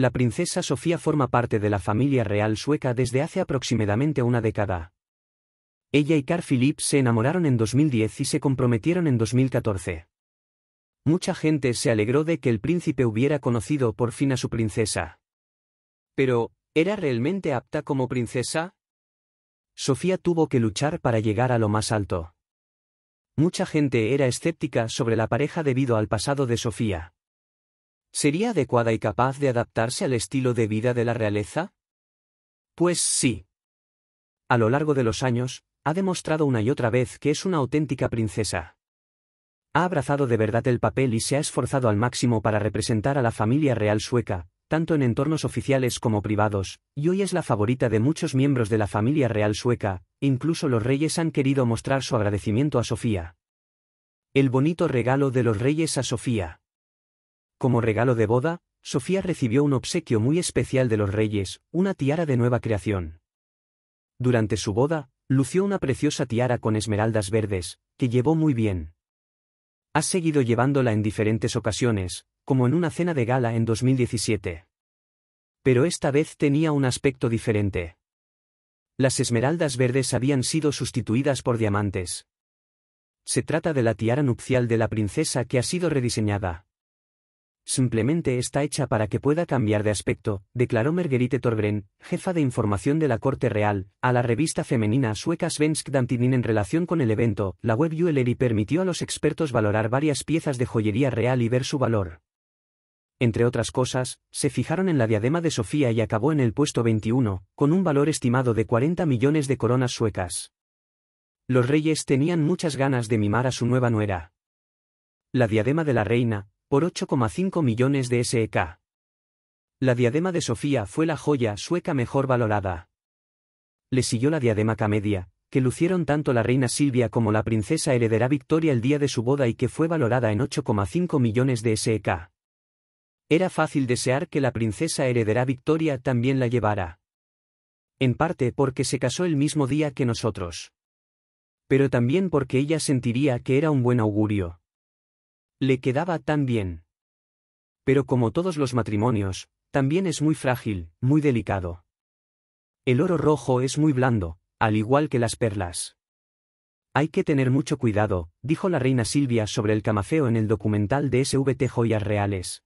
La princesa Sofía forma parte de la familia real sueca desde hace aproximadamente una década. Ella y Carl Philip se enamoraron en 2010 y se comprometieron en 2014. Mucha gente se alegró de que el príncipe hubiera conocido por fin a su princesa. Pero, ¿era realmente apta como princesa? Sofía tuvo que luchar para llegar a lo más alto. Mucha gente era escéptica sobre la pareja debido al pasado de Sofía. ¿Sería adecuada y capaz de adaptarse al estilo de vida de la realeza? Pues sí. A lo largo de los años, ha demostrado una y otra vez que es una auténtica princesa. Ha abrazado de verdad el papel y se ha esforzado al máximo para representar a la familia real sueca, tanto en entornos oficiales como privados, y hoy es la favorita de muchos miembros de la familia real sueca, incluso los reyes han querido mostrar su agradecimiento a Sofía. El bonito regalo de los reyes a Sofía. Como regalo de boda, Sofía recibió un obsequio muy especial de los reyes, una tiara de nueva creación. Durante su boda, lució una preciosa tiara con esmeraldas verdes, que llevó muy bien. Ha seguido llevándola en diferentes ocasiones, como en una cena de gala en 2017. Pero esta vez tenía un aspecto diferente. Las esmeraldas verdes habían sido sustituidas por diamantes. Se trata de la tiara nupcial de la princesa que ha sido rediseñada simplemente está hecha para que pueda cambiar de aspecto, declaró Merguerite Torbren, jefa de información de la Corte Real, a la revista femenina sueca Svensk Dantinin en relación con el evento. La web Jewelry permitió a los expertos valorar varias piezas de joyería real y ver su valor. Entre otras cosas, se fijaron en la diadema de Sofía y acabó en el puesto 21, con un valor estimado de 40 millones de coronas suecas. Los reyes tenían muchas ganas de mimar a su nueva nuera. La diadema de la reina, por 8,5 millones de SEK. La diadema de Sofía fue la joya sueca mejor valorada. Le siguió la diadema Camedia, que lucieron tanto la reina Silvia como la princesa heredera Victoria el día de su boda y que fue valorada en 8,5 millones de SEK. Era fácil desear que la princesa heredera Victoria también la llevara. En parte porque se casó el mismo día que nosotros. Pero también porque ella sentiría que era un buen augurio. Le quedaba tan bien. Pero como todos los matrimonios, también es muy frágil, muy delicado. El oro rojo es muy blando, al igual que las perlas. Hay que tener mucho cuidado, dijo la reina Silvia sobre el camafeo en el documental de SVT Joyas Reales.